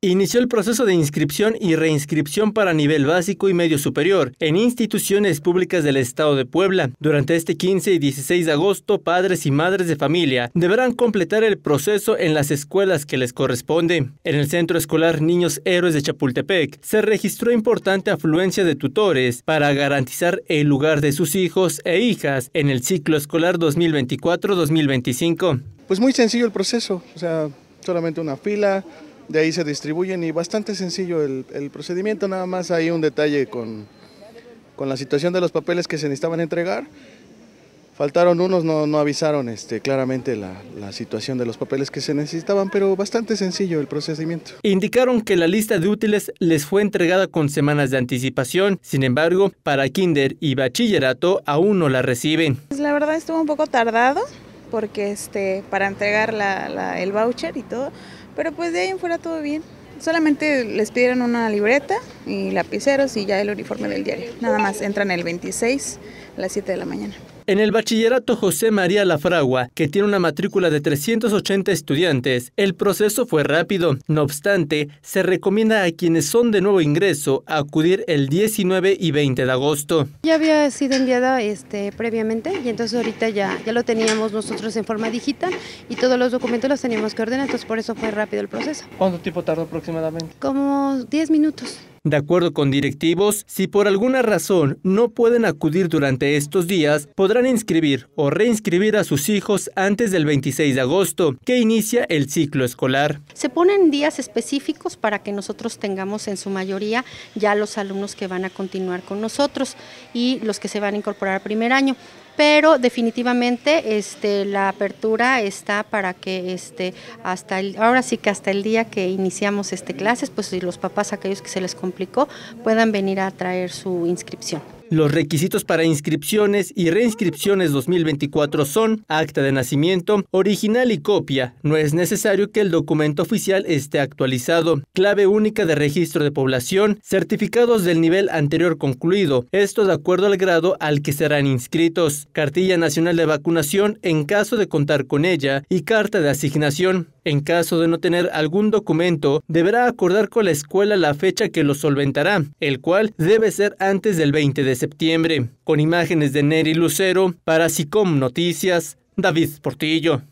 Inició el proceso de inscripción y reinscripción para nivel básico y medio superior en instituciones públicas del Estado de Puebla. Durante este 15 y 16 de agosto, padres y madres de familia deberán completar el proceso en las escuelas que les corresponde. En el Centro Escolar Niños Héroes de Chapultepec se registró importante afluencia de tutores para garantizar el lugar de sus hijos e hijas en el ciclo escolar 2024-2025. Pues muy sencillo el proceso, o sea, solamente una fila de ahí se distribuyen y bastante sencillo el, procedimiento, nada más hay un detalle con, con, la situación de los papeles que se necesitaban entregar. Faltaron unos, no, avisaron este, claramente la, situación de los papeles que se necesitaban, pero bastante sencillo el procedimiento. Indicaron que la lista de útiles les fue entregada con semanas de anticipación, sin embargo, para kinder y bachillerato aún no la reciben. Pues la verdad estuvo un poco tardado porque este, para entregar el voucher y todo, pero pues de ahí en fuera todo bien. Solamente les pidieron una libreta y lapiceros y ya el uniforme del diario. Nada más, entran el 26 a las 7 de la mañana. En el bachillerato José María Lafragua, que tiene una matrícula de 380 estudiantes, el proceso fue rápido. No obstante, se recomienda a quienes son de nuevo ingreso acudir el 19 y 20 de agosto. Ya había sido enviada este, previamente y entonces ahorita ya, ya lo teníamos nosotros en forma digital y todos los documentos los teníamos que ordenar, entonces por eso fue rápido el proceso. ¿Cuánto tiempo tardó aproximadamente? Como 10 minutos. De acuerdo con directivos, si por alguna razón no pueden acudir durante estos días, podrán inscribir o reinscribir a sus hijos antes del 26 de agosto, que inicia el ciclo escolar. Se ponen días específicos para que nosotros tengamos en su mayoría ya los alumnos que van a continuar con nosotros y los que se van a incorporar al primer año pero definitivamente este, la apertura está para que este, hasta el, ahora sí que hasta el día que iniciamos este clases, pues los papás aquellos que se les complicó puedan venir a traer su inscripción. Los requisitos para inscripciones y reinscripciones 2024 son acta de nacimiento, original y copia. No es necesario que el documento oficial esté actualizado, clave única de registro de población, certificados del nivel anterior concluido, esto de acuerdo al grado al que serán inscritos, cartilla nacional de vacunación en caso de contar con ella y carta de asignación. En caso de no tener algún documento, deberá acordar con la escuela la fecha que lo solventará, el cual debe ser antes del 20 de septiembre. Con imágenes de Neri Lucero, para SICOM Noticias, David Portillo.